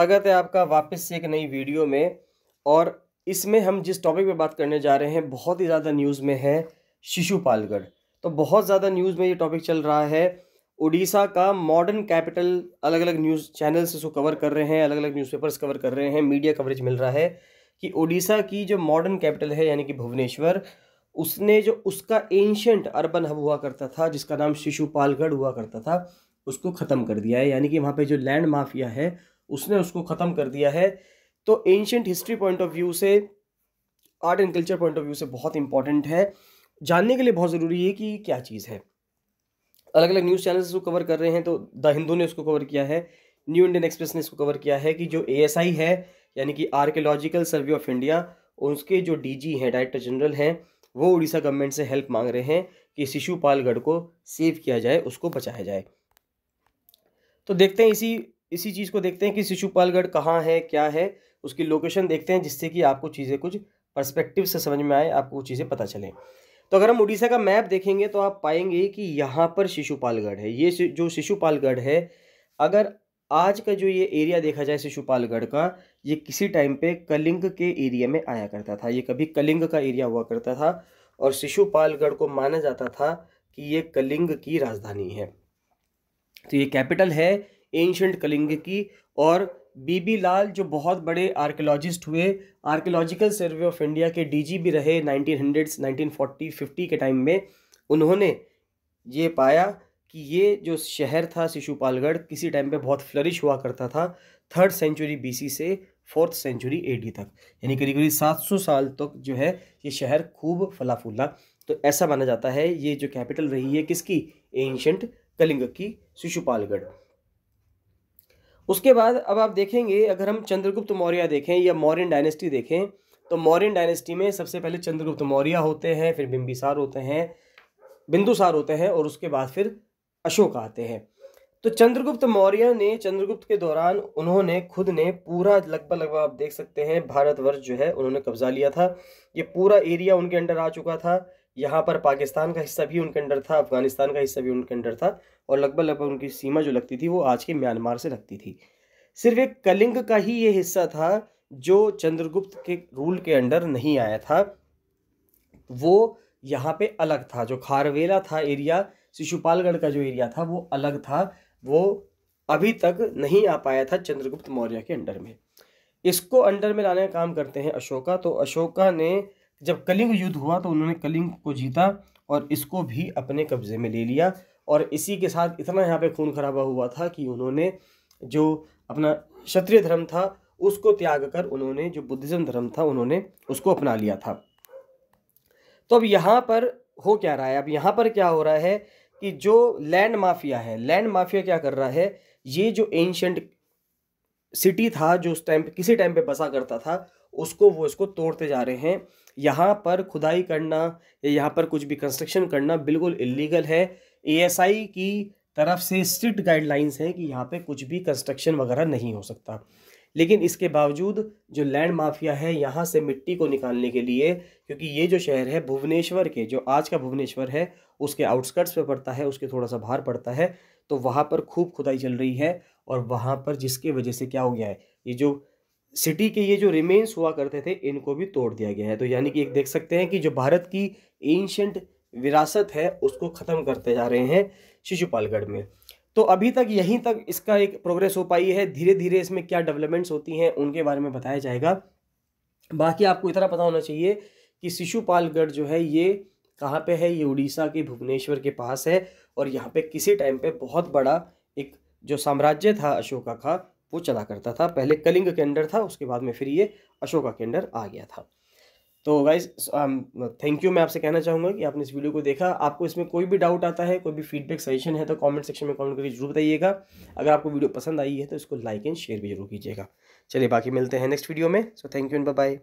स्वागत है आपका वापस से एक नई वीडियो में और इसमें हम जिस टॉपिक पे बात करने जा रहे हैं बहुत ही ज़्यादा न्यूज़ में है शिशुपालगढ़ तो बहुत ज़्यादा न्यूज़ में ये टॉपिक चल रहा है उड़ीसा का मॉडर्न कैपिटल अलग अलग न्यूज़ चैनल्स इसको कवर कर रहे हैं अलग अलग न्यूज़पेपर्स कवर कर रहे हैं मीडिया कवरेज मिल रहा है कि उड़ीसा की जो मॉडर्न कैपिटल है यानी कि भुवनेश्वर उसने जो उसका एंशंट अर्बन हब हुआ करता था जिसका नाम शिशुपालगढ़ हुआ करता था उसको ख़त्म कर दिया है यानी कि वहाँ पर जो लैंड माफिया है उसने उसको ख़त्म कर दिया है तो ancient history point of view से art and culture point of view से बहुत इंपॉर्टेंट है जानने के लिए बहुत ज़रूरी है कि क्या चीज़ है अलग अलग न्यूज़ चैनल्स उसको कवर कर रहे हैं तो द हिंदू ने उसको कवर किया है न्यू इंडियन एक्सप्रेस ने इसको कवर किया है कि जो ए है यानी कि आर्कियोलॉजिकल सर्वे ऑफ इंडिया उसके जो जी हैं डायरेक्टर जनरल हैं वो उड़ीसा गवर्नमेंट से हेल्प मांग रहे हैं कि शिशुपालगढ़ को सेव किया जाए उसको बचाया जाए तो देखते हैं इसी इसी चीज़ को देखते हैं कि शिशुपालगढ़ कहाँ है क्या है उसकी लोकेशन देखते हैं जिससे कि आपको चीज़ें कुछ परस्पेक्टिव से समझ में आए आपको चीज़ें पता चलें तो अगर हम उड़ीसा का मैप देखेंगे तो आप पाएंगे कि यहाँ पर शिशुपालगढ़ है ये जो शिशुपालगढ़ है अगर आज का जो ये एरिया देखा जाए शिशुपालगढ़ का ये किसी टाइम पे कलिंग के एरिया में आया करता था ये कभी कलिंग का एरिया हुआ करता था और शिशुपालगढ़ को माना जाता था कि ये कलिंग की राजधानी है तो ये कैपिटल है एंशंट कलिंग की और बीबी लाल जो बहुत बड़े आर्कियोलॉजिस्ट हुए आर्कियोलॉजिकल सर्वे ऑफ इंडिया के डीजी भी रहे 1900s 1940 50 के टाइम में उन्होंने ये पाया कि ये जो शहर था शिशुपालगढ़ किसी टाइम पे बहुत फ्लरिश हुआ करता था थर्ड सेंचुरी बीसी से फोर्थ सेंचुरी एडी तक यानी करीब करीब सात सौ साल तक तो जो है ये शहर खूब फला फूला तो ऐसा माना जाता है ये जो कैपिटल रही है किसकी एंशंट कलिंग की शिशुपालगढ़ उसके बाद अब आप देखेंगे अगर हम चंद्रगुप्त मौर्य देखें या मौर्यन डायनेस्टी देखें तो मौर्यन डायनेस्टी में सबसे पहले चंद्रगुप्त मौर्य होते हैं फिर बिंबिसार होते हैं बिंदुसार होते हैं और उसके बाद फिर अशोक आते हैं तो चंद्रगुप्त मौर्य ने चंद्रगुप्त के दौरान उन्होंने खुद ने पूरा लगभग लगभग आप देख सकते हैं भारतवर्ष जो है उन्होंने कब्जा लिया था ये पूरा एरिया उनके अंडर आ चुका था यहाँ पर पाकिस्तान का हिस्सा भी उनके अंडर था अफगानिस्तान का हिस्सा भी उनके अंडर था और लगभग लगभग उनकी सीमा जो लगती थी वो आज के म्यांमार से लगती थी सिर्फ एक कलिंग का ही ये हिस्सा था जो चंद्रगुप्त के रूल के अंडर नहीं आया था वो यहाँ पे अलग था जो खारवेला था एरिया शिशुपालगढ़ का जो एरिया था वो अलग था वो अभी तक नहीं आ पाया था चंद्रगुप्त मौर्य के अंडर में इसको अंडर में लाने का काम करते हैं अशोका तो अशोका ने जब कलिंग युद्ध हुआ तो उन्होंने कलिंग को जीता और इसको भी अपने कब्जे में ले लिया और इसी के साथ इतना यहाँ पे खून खराबा हुआ था कि उन्होंने जो अपना क्षत्रिय धर्म था उसको त्याग कर उन्होंने जो बुद्धिज़्म धर्म था उन्होंने उसको अपना लिया था तो अब यहाँ पर हो क्या रहा है अब यहाँ पर क्या हो रहा है कि जो लैंड माफिया है लैंड माफिया क्या कर रहा है ये जो एंशंट सिटी था जो उस टाइम पे किसी टाइम पे बसा करता था उसको वो इसको तोड़ते जा रहे हैं यहाँ पर खुदाई करना या यहाँ पर कुछ भी कंस्ट्रक्शन करना बिल्कुल इलीगल है एएसआई की तरफ से स्ट्रिक्ट गाइडलाइंस हैं कि यहाँ पे कुछ भी कंस्ट्रक्शन वगैरह नहीं हो सकता लेकिन इसके बावजूद जो लैंड माफिया है यहाँ से मिट्टी को निकालने के लिए क्योंकि ये जो शहर है भुवनेश्वर के जो आज का भुवनेश्वर है उसके आउटस्कर्ट्स पे पड़ता है उसके थोड़ा सा बाहर पड़ता है तो वहाँ पर खूब खुदाई चल रही है और वहाँ पर जिसके वजह से क्या हो गया है ये जो सिटी के ये जो रिमेन्स हुआ करते थे इनको भी तोड़ दिया गया है तो यानी कि एक देख सकते हैं कि जो भारत की एंशंट विरासत है उसको ख़त्म करते जा रहे हैं शिशुपालगढ़ में तो अभी तक यहीं तक इसका एक प्रोग्रेस हो पाई है धीरे धीरे इसमें क्या डेवलपमेंट्स होती हैं उनके बारे में बताया जाएगा बाकी आपको इतना पता होना चाहिए कि शिशुपालगढ़ जो है ये कहाँ पे है ये उड़ीसा के भुवनेश्वर के पास है और यहाँ पे किसी टाइम पे बहुत बड़ा जो साम्राज्य था अशोका का वो चला करता था पहले कलिंग के अंडर था उसके बाद में फिर ये अशोका के अंडर आ गया था तो गाइज थैंक यू मैं आपसे कहना चाहूँगा कि आपने इस वीडियो को देखा आपको इसमें कोई भी डाउट आता है कोई भी फीडबैक सजेशन है तो कमेंट सेक्शन में कमेंट करके जरूर बताइएगा अगर आपको वीडियो पसंद आई है तो इसको लाइक एंड शेयर भी जरूर कीजिएगा चलिए बाकी मिलते हैं नेक्स्ट वीडियो में so thank you and bye